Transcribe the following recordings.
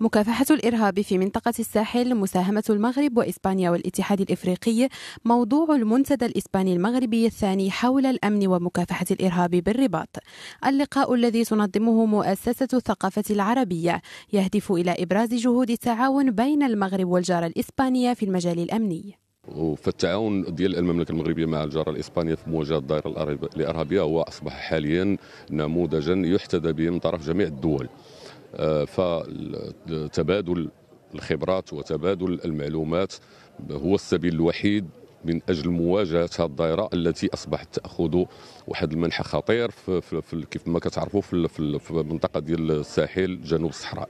مكافحة الإرهاب في منطقة الساحل مساهمة المغرب وإسبانيا والاتحاد الإفريقي موضوع المنتدى الإسباني المغربي الثاني حول الأمن ومكافحة الإرهاب بالرباط. اللقاء الذي تنظمه مؤسسة الثقافة العربية يهدف إلى إبراز جهود التعاون بين المغرب والجارة الإسبانية في المجال الأمني. فالتعاون ديال المملكه المغربيه مع الجاره الاسبانيه في مواجهه الدائره الارهابيه هو اصبح حاليا نموذجا يحتذى به من طرف جميع الدول فتبادل الخبرات وتبادل المعلومات هو السبيل الوحيد من اجل مواجهه هذه الدائره التي اصبحت تاخذ واحد المنحى خطير في, كيف ما كتعرفوا في المنطقه ديال الساحل جنوب الصحراء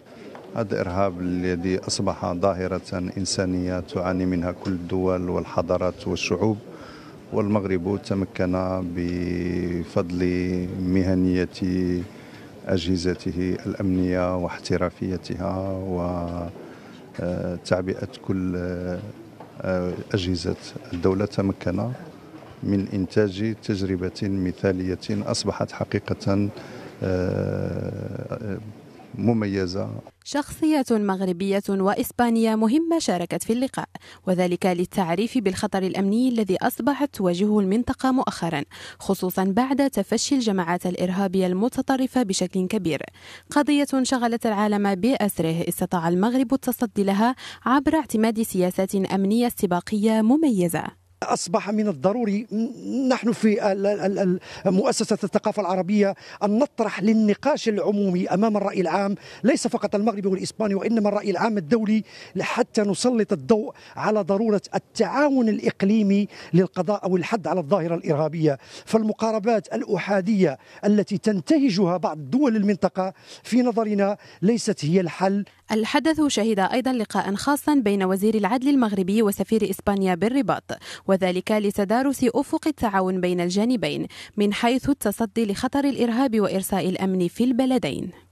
هذا الارهاب الذي اصبح ظاهره انسانيه تعاني منها كل الدول والحضارات والشعوب والمغرب تمكن بفضل مهنيه أجهزته الأمنية واحترافيتها وتعبئة آه، كل آه، أجهزة الدولة تمكن من إنتاج تجربة مثالية أصبحت حقيقة آه، مميزة شخصية مغربية وإسبانية مهمة شاركت في اللقاء وذلك للتعريف بالخطر الأمني الذي أصبحت تواجهه المنطقة مؤخرا خصوصا بعد تفشي الجماعات الإرهابية المتطرفة بشكل كبير قضية شغلت العالم بأسره استطاع المغرب التصدي لها عبر اعتماد سياسات أمنية استباقية مميزة أصبح من الضروري نحن في مؤسسة الثقافة العربية أن نطرح للنقاش العمومي أمام الرأي العام ليس فقط المغربي والإسباني وإنما الرأي العام الدولي حتى نسلط الضوء على ضرورة التعاون الإقليمي للقضاء أو الحد على الظاهرة الإرهابية فالمقاربات الأحادية التي تنتهجها بعض دول المنطقة في نظرنا ليست هي الحل الحدث شهد أيضا لقاء خاصا بين وزير العدل المغربي وسفير إسبانيا بالرباط وذلك لتدارس أفق التعاون بين الجانبين من حيث التصدي لخطر الإرهاب وإرساء الأمن في البلدين